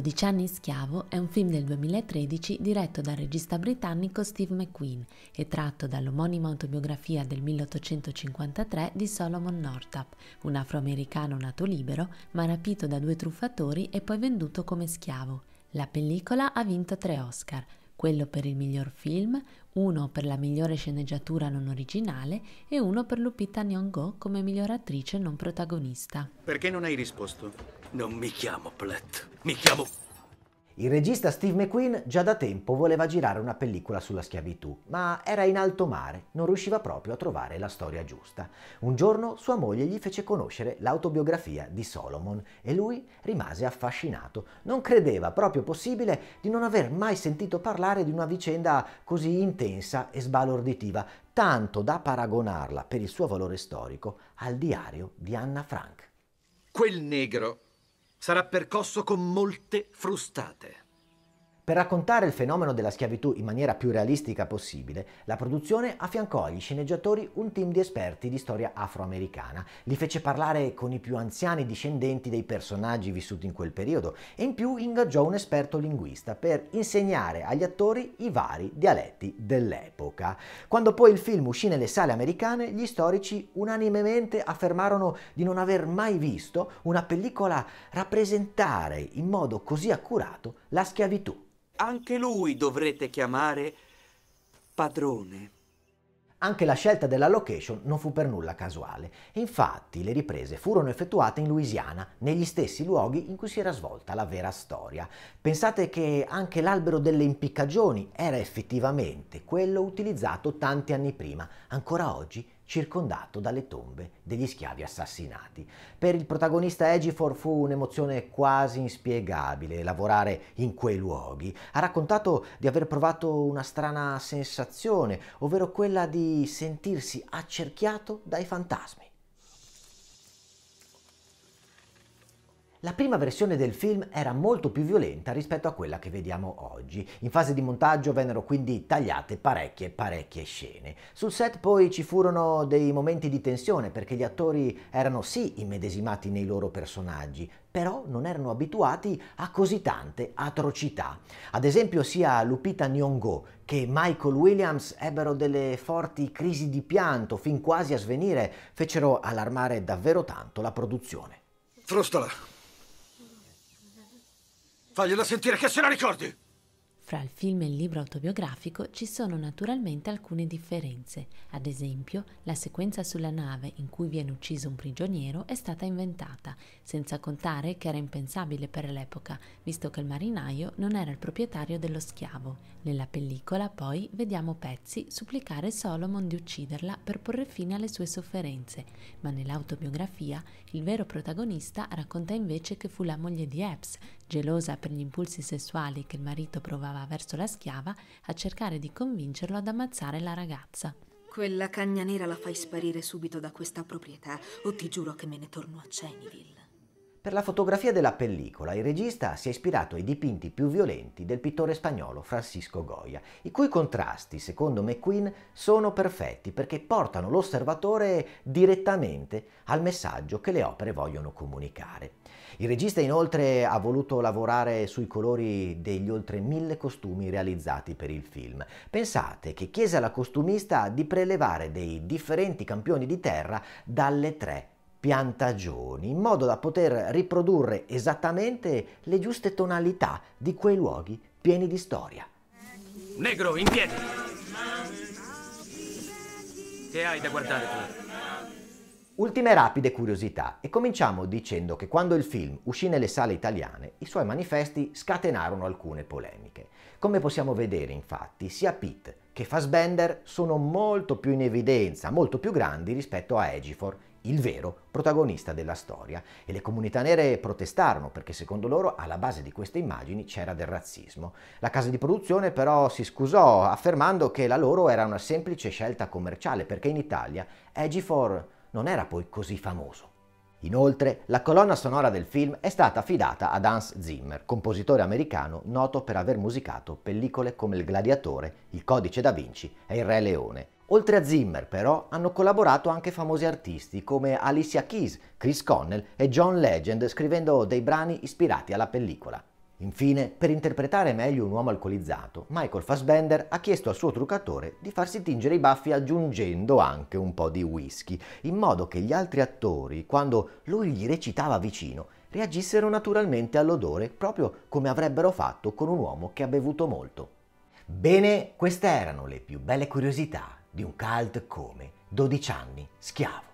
12 anni schiavo è un film del 2013 diretto dal regista britannico Steve McQueen e tratto dall'omonima autobiografia del 1853 di Solomon Northup, un afroamericano nato libero ma rapito da due truffatori e poi venduto come schiavo. La pellicola ha vinto tre Oscar, quello per il miglior film, uno per la migliore sceneggiatura non originale e uno per Lupita Nyong'o come miglior attrice non protagonista. Perché non hai risposto? Non mi chiamo Platt, mi chiamo il regista Steve McQueen già da tempo voleva girare una pellicola sulla schiavitù, ma era in alto mare, non riusciva proprio a trovare la storia giusta. Un giorno sua moglie gli fece conoscere l'autobiografia di Solomon e lui rimase affascinato. Non credeva proprio possibile di non aver mai sentito parlare di una vicenda così intensa e sbalorditiva, tanto da paragonarla per il suo valore storico al diario di Anna Frank. Quel negro sarà percosso con molte frustate. Per raccontare il fenomeno della schiavitù in maniera più realistica possibile, la produzione affiancò agli sceneggiatori un team di esperti di storia afroamericana, li fece parlare con i più anziani discendenti dei personaggi vissuti in quel periodo e in più ingaggiò un esperto linguista per insegnare agli attori i vari dialetti dell'epoca. Quando poi il film uscì nelle sale americane, gli storici unanimemente affermarono di non aver mai visto una pellicola rappresentare in modo così accurato la schiavitù anche lui dovrete chiamare padrone. Anche la scelta della location non fu per nulla casuale, infatti le riprese furono effettuate in Louisiana, negli stessi luoghi in cui si era svolta la vera storia. Pensate che anche l'albero delle impiccagioni era effettivamente quello utilizzato tanti anni prima, ancora oggi circondato dalle tombe degli schiavi assassinati. Per il protagonista Egifor fu un'emozione quasi inspiegabile lavorare in quei luoghi. Ha raccontato di aver provato una strana sensazione, ovvero quella di sentirsi accerchiato dai fantasmi. La prima versione del film era molto più violenta rispetto a quella che vediamo oggi. In fase di montaggio vennero quindi tagliate parecchie parecchie scene. Sul set poi ci furono dei momenti di tensione perché gli attori erano sì immedesimati nei loro personaggi, però non erano abituati a così tante atrocità. Ad esempio sia Lupita Nyong'o che Michael Williams ebbero delle forti crisi di pianto fin quasi a svenire, fecero allarmare davvero tanto la produzione. Frustola, Fagliela sentire che se la ricordi! Fra il film e il libro autobiografico ci sono naturalmente alcune differenze, ad esempio la sequenza sulla nave in cui viene ucciso un prigioniero è stata inventata, senza contare che era impensabile per l'epoca, visto che il marinaio non era il proprietario dello schiavo. Nella pellicola poi vediamo Pezzi supplicare Solomon di ucciderla per porre fine alle sue sofferenze, ma nell'autobiografia il vero protagonista racconta invece che fu la moglie di Epps, gelosa per gli impulsi sessuali che il marito provava verso la schiava a cercare di convincerlo ad ammazzare la ragazza. Quella cagna nera la fai sparire subito da questa proprietà o ti giuro che me ne torno a Ceniville. Per la fotografia della pellicola il regista si è ispirato ai dipinti più violenti del pittore spagnolo Francisco Goya, i cui contrasti, secondo McQueen, sono perfetti perché portano l'osservatore direttamente al messaggio che le opere vogliono comunicare. Il regista inoltre ha voluto lavorare sui colori degli oltre mille costumi realizzati per il film. Pensate che chiese alla costumista di prelevare dei differenti campioni di terra dalle tre piantagioni, in modo da poter riprodurre esattamente le giuste tonalità di quei luoghi pieni di storia. Negro, in piedi! Che hai da guardare tu? Ultime rapide curiosità e cominciamo dicendo che quando il film uscì nelle sale italiane i suoi manifesti scatenarono alcune polemiche. Come possiamo vedere infatti sia Pitt che Fassbender sono molto più in evidenza, molto più grandi rispetto a Egifor il vero protagonista della storia e le comunità nere protestarono perché secondo loro alla base di queste immagini c'era del razzismo. La casa di produzione però si scusò affermando che la loro era una semplice scelta commerciale perché in Italia Egifor non era poi così famoso. Inoltre, la colonna sonora del film è stata affidata ad Hans Zimmer, compositore americano noto per aver musicato pellicole come Il Gladiatore, Il Codice da Vinci e Il Re Leone, Oltre a Zimmer, però, hanno collaborato anche famosi artisti come Alicia Keys, Chris Connell e John Legend, scrivendo dei brani ispirati alla pellicola. Infine, per interpretare meglio un uomo alcolizzato, Michael Fassbender ha chiesto al suo truccatore di farsi tingere i baffi aggiungendo anche un po' di whisky, in modo che gli altri attori, quando lui gli recitava vicino, reagissero naturalmente all'odore, proprio come avrebbero fatto con un uomo che ha bevuto molto. Bene, queste erano le più belle curiosità di un cult come 12 anni schiavo.